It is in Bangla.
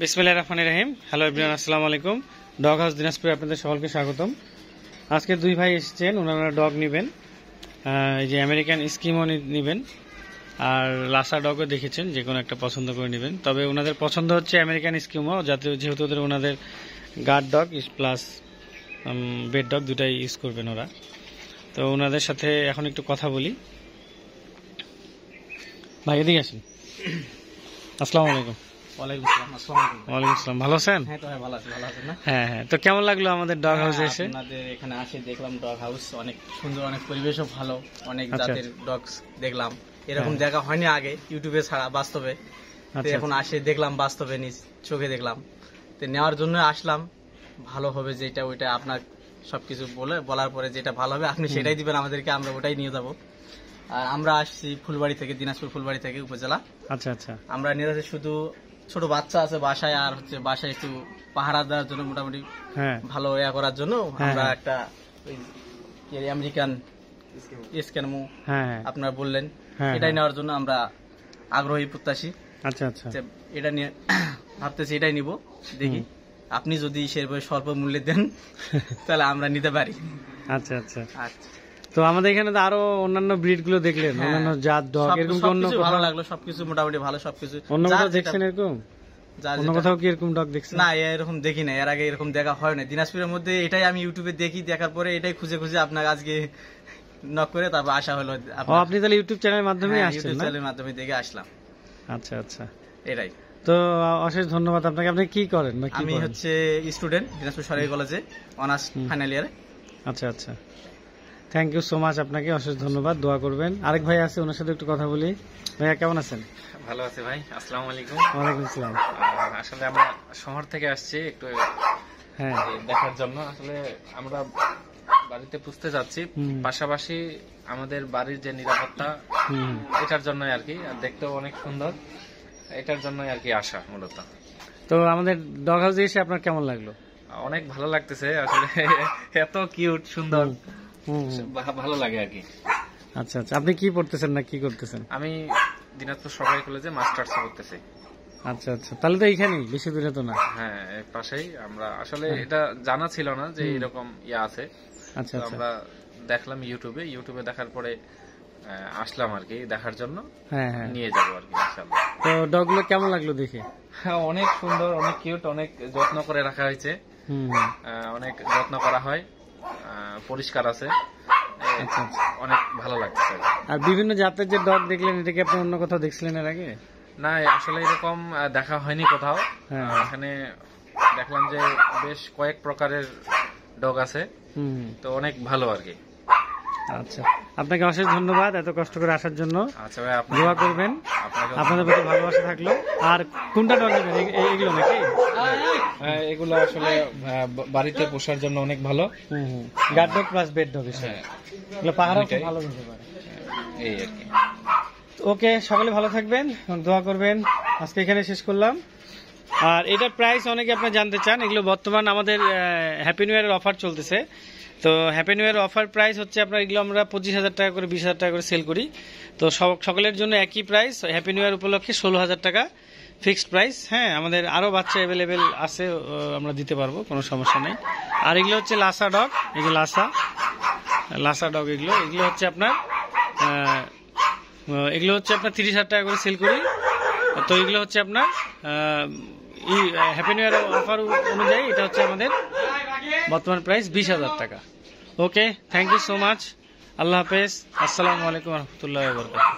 বিসমিল্লা রহমান রাহিম হ্যালো এভরিওয়ান আসসালামু আলাইকুম ডগ হাউস দিনাজপুরে আপনাদের সকলকে স্বাগতম আজকে দুই ভাই এসেছেন ওনারা ডগ নেবেন এই যে আমেরিকান স্কিমও নেবেন আর লাসা ডগও দেখেছেন যে কোনো একটা পছন্দ করে নেবেন তবে ওনাদের পছন্দ হচ্ছে আমেরিকান স্কিমও যাতে যেহেতু ওদের ওনাদের guard dog plus bed dog দুটাই ইউজ করবেন ওরা তো ওনাদের সাথে এখন একটু কথা বলি ভাই এদিকে আসেন আসসালামু আলাইকুম আচ্ছা, আচ্ছা। চোখে দেখলাম নেওয়ার জন্য আসলাম ভালো হবে যেটা ওইটা আপনার সবকিছু বলে বলার পরে যেটা ভালো হবে আপনি সেটাই দিবেন আমাদেরকে আমরা ওটাই নিয়ে যাবো আমরা আসছি ফুলবাড়ি থেকে দিনাজপুর ফুলবাড়ি থেকে উপজেলা আচ্ছা আচ্ছা আমরা নিয়ে শুধু ছোট বাচ্চা আছে বাসায় আর হচ্ছে বাসায় একটু পাহারা দেওয়ার জন্য মোটামুটি হ্যাঁ। ভালো ইয়া করার জন্য হ্যাঁ, হ্যাঁ। আমরা একটা আমেরিকান স্ক্যানমু আপনারা বললেন এটাই নেওয়ার জন্য আমরা আগ্রহী প্রত্যাশী আচ্ছা আচ্ছা এটা নিয়ে ভাবতেছি এটাই নিব দেখি আপনি যদি সেভাবে স্বল্প মূল্যে দেন তাহলে আমরা নিতে পারি আচ্ছা আচ্ছা আচ্ছা তো আমাদের এখানে তো আরো অন্যান্য ব্রিড গুলো দেখলেন হ্যাঁ। অন্যান্য জাত ডগ এরকম অন্য ভালো লাগলো সবকিছু মোটামুটি ভালো সবকিছু অন্য কোথাও দেখছেন এরকম অন্য কোথাও কি এরকম ডগ দেখছেন না এরকম দেখি না এর আগে এরকম দেখা হয় না দিনাজপুরের মধ্যে এটাই আমি ইউটিউবে দেখি দেখার পরে এটাই খুঁজে খুঁজে আপনাকে আজকে নক করে তারপর আসা হলো আপনি তাহলে ইউটিউব চ্যানেলের মাধ্যমে আসছেন ইউটিউব চ্যানেলের মাধ্যমে দেখে আসলাম আচ্ছা আচ্ছা এটাই তো অশেষ ধন্যবাদ আপনাকে আপনি কি করেন আমি হচ্ছে স্টুডেন্ট দিনাজপুর সরকারি কলেজে অনার্স ফাইনাল ইয়ারে আচ্ছা আচ্ছা থ্যাংক ইউ সো মাচ আপনাকে অশেষ ধন্যবাদ দোয়া করবেন আরেক ভাই আছে ওনার সাথে একটু কথা বলি ভাইয়া কেমন আছেন ভালো আছে ভাই আসসালামু আলাইকুম ওয়ালাইকুম আসসালাম আসলে আমরা শহর থেকে আসছি একটু হ্যাঁ দেখার জন্য আসলে আমরা বাড়িতে পুষতে যাচ্ছি পাশাপাশি আমাদের বাড়ির যে নিরাপত্তা এটার জন্য আর কি আর দেখতে অনেক সুন্দর এটার জন্য আর কি আশা মূলত তো আমাদের ডগ হাউসে এসে আপনার কেমন লাগলো অনেক ভালো লাগতেছে আসলে এত কিউট সুন্দর ভালো লাগে আর কি আচ্ছা আচ্ছা আপনি কি পড়তেছেন না কি করতেছেন আমি দিনাজপুর সরকারি কলেজে মাস্টার্স করতেছি আচ্ছা আচ্ছা তাহলে তো এইখানেই বেশি দূরে তো না হ্যাঁ পাশেই আমরা আসলে হ্যাঁ। এটা জানা ছিল না যে এরকম ইয়া আছে আচ্ছা, আচ্ছা আমরা দেখলাম ইউটিউবে ইউটিউবে দেখার পরে আসলাম আর কি দেখার জন্য হ্যাঁ, হ্যাঁ। নিয়ে যাব আর কি তো ডগগুলো কেমন লাগলো দেখে হ্যাঁ অনেক সুন্দর অনেক কিউট অনেক যত্ন করে রাখা হয়েছে অনেক যত্ন করা হয় পরিষ্কার আছে আচ্ছা, আচ্ছা। অনেক ভালো লাগছে আর বিভিন্ন জাতের যে ডগ দেখলেন এটাকে আপনি অন্য কোথাও দেখছিলেন এর আগে না আসলে এরকম দেখা হয়নি কোথাও হ্যাঁ। এখানে দেখলাম যে বেশ কয়েক প্রকারের ডগ আছে তো অনেক ভালো আর কি আচ্ছা আপনাকে অশেষ ধন্যবাদ এত কষ্ট করে আসার জন্য আচ্ছা ভাই আপনি দোয়া করবেন আপনাদের প্রতি ভালোবাসা থাকলো আর কোনটা ডগ নেবেন এইগুলো নাকি হ্যাঁ, এগুলো আসলে বাড়িতে পোষার জন্য অনেক ভালো guard dog plus bed dog হ্যাঁ। এগুলো পাহাড়ও ভালো হতে পারে হ্যাঁ, এই আর কি ওকে সকলে ভালো থাকবেন দোয়া করবেন আজকে এখানে শেষ করলাম আর এটার প্রাইস অনেকে আপনারা জানতে চান এগুলো বর্তমান আমাদের হ্যাপি নিউ ইয়ারের অফার চলতেছে তো happy new year offer price হচ্ছে আপনার এগুলো আমরা পঁচিশ হাজার টাকা করে বিশ হাজার টাকা করে সেল করি তো সকলের জন্য একই প্রাইস হ্যাপি নিউ ইয়ার উপলক্ষে ষোলো হাজার টাকা ফিক্সড প্রাইস হ্যাঁ আমাদের আরও বাচ্চা অ্যাভেলেবেল আছে আমরা দিতে পারবো কোনো সমস্যা নেই আর এগুলো হচ্ছে লাসা ডগ এই যে লাসা লাসা ডগ এগুলো এগুলো হচ্ছে আপনার এগুলো হচ্ছে আপনার তিরিশ হাজার টাকা করে সেল করি তো এগুলো হচ্ছে আপনার এই হ্যাপি নিউ ইয়ার অফার অনুযায়ী এটা হচ্ছে আমাদের বর্তমান প্রাইস বিশ হাজার টাকা okay thank you so much Allah হাফেজ আসসালামু আলাইকুম রহমতুল্লাহ বরকাত